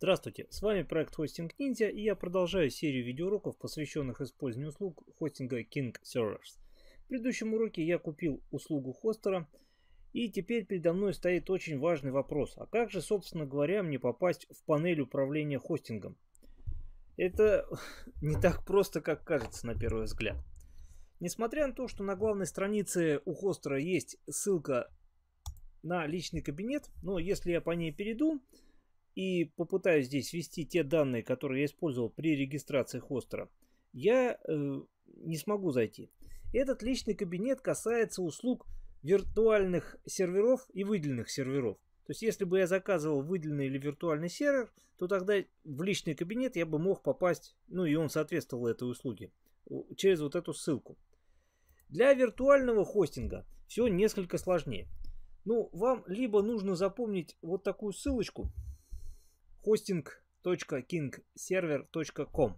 Здравствуйте, с вами проект Хостинг Ninja и я продолжаю серию видеоуроков, посвященных использованию услуг хостинга King Servers. В предыдущем уроке я купил услугу хостера и теперь передо мной стоит очень важный вопрос. А как же, собственно говоря, мне попасть в панель управления хостингом? Это не так просто, как кажется на первый взгляд. Несмотря на то, что на главной странице у хостера есть ссылка на личный кабинет, но если я по ней перейду, и попытаюсь здесь ввести те данные, которые я использовал при регистрации хостера, я э, не смогу зайти. Этот личный кабинет касается услуг виртуальных серверов и выделенных серверов. То есть, если бы я заказывал выделенный или виртуальный сервер, то тогда в личный кабинет я бы мог попасть, ну и он соответствовал этой услуге, через вот эту ссылку. Для виртуального хостинга все несколько сложнее. Ну, вам либо нужно запомнить вот такую ссылочку, hosting.kingserver.com.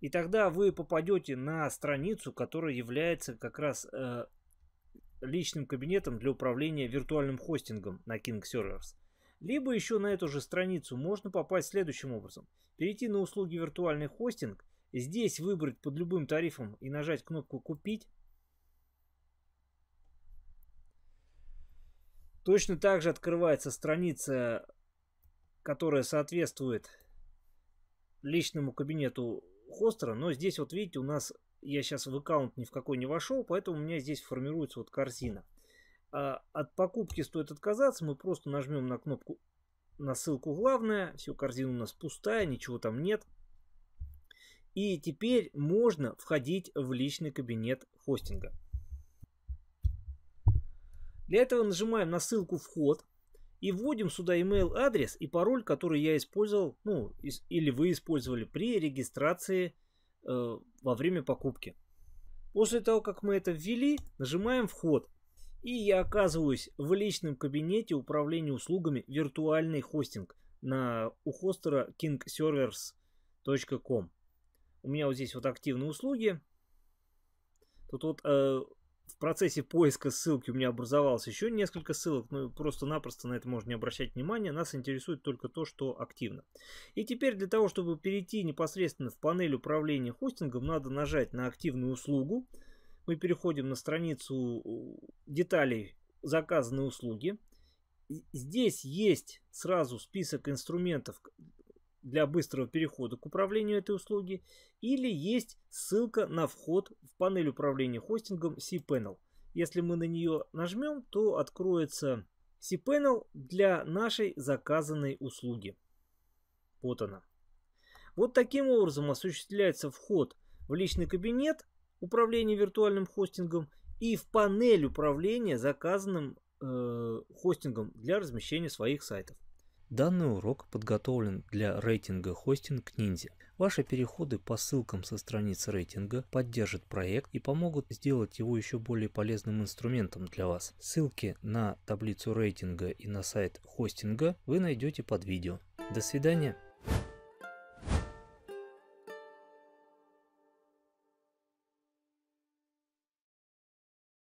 И тогда вы попадете на страницу, которая является как раз э, личным кабинетом для управления виртуальным хостингом на King Servers. Либо еще на эту же страницу можно попасть следующим образом. Перейти на услуги виртуальный хостинг, здесь выбрать под любым тарифом и нажать кнопку «Купить», Точно так же открывается страница, которая соответствует личному кабинету хостера, но здесь вот видите, у нас я сейчас в аккаунт ни в какой не вошел, поэтому у меня здесь формируется вот корзина. А, от покупки стоит отказаться, мы просто нажмем на кнопку, на ссылку «Главное», все, корзина у нас пустая, ничего там нет. И теперь можно входить в личный кабинет хостинга. Для этого нажимаем на ссылку «Вход» и вводим сюда email адрес и пароль, который я использовал, ну, или вы использовали при регистрации э, во время покупки. После того, как мы это ввели, нажимаем «Вход». И я оказываюсь в личном кабинете управления услугами «Виртуальный хостинг» на у хостера kingservers.com. У меня вот здесь вот активные услуги. Тут вот э, в процессе поиска ссылки у меня образовалось еще несколько ссылок, но ну просто-напросто на это можно не обращать внимания. Нас интересует только то, что активно. И теперь для того, чтобы перейти непосредственно в панель управления хостингом, надо нажать на активную услугу. Мы переходим на страницу деталей заказанной услуги. Здесь есть сразу список инструментов, для быстрого перехода к управлению этой услуги, или есть ссылка на вход в панель управления хостингом cPanel. Если мы на нее нажмем, то откроется cPanel для нашей заказанной услуги. Вот она. Вот таким образом осуществляется вход в личный кабинет управления виртуальным хостингом и в панель управления заказанным э, хостингом для размещения своих сайтов. Данный урок подготовлен для рейтинга хостинг Ниндзя. Ваши переходы по ссылкам со страниц рейтинга поддержат проект и помогут сделать его еще более полезным инструментом для вас. Ссылки на таблицу рейтинга и на сайт хостинга вы найдете под видео. До свидания!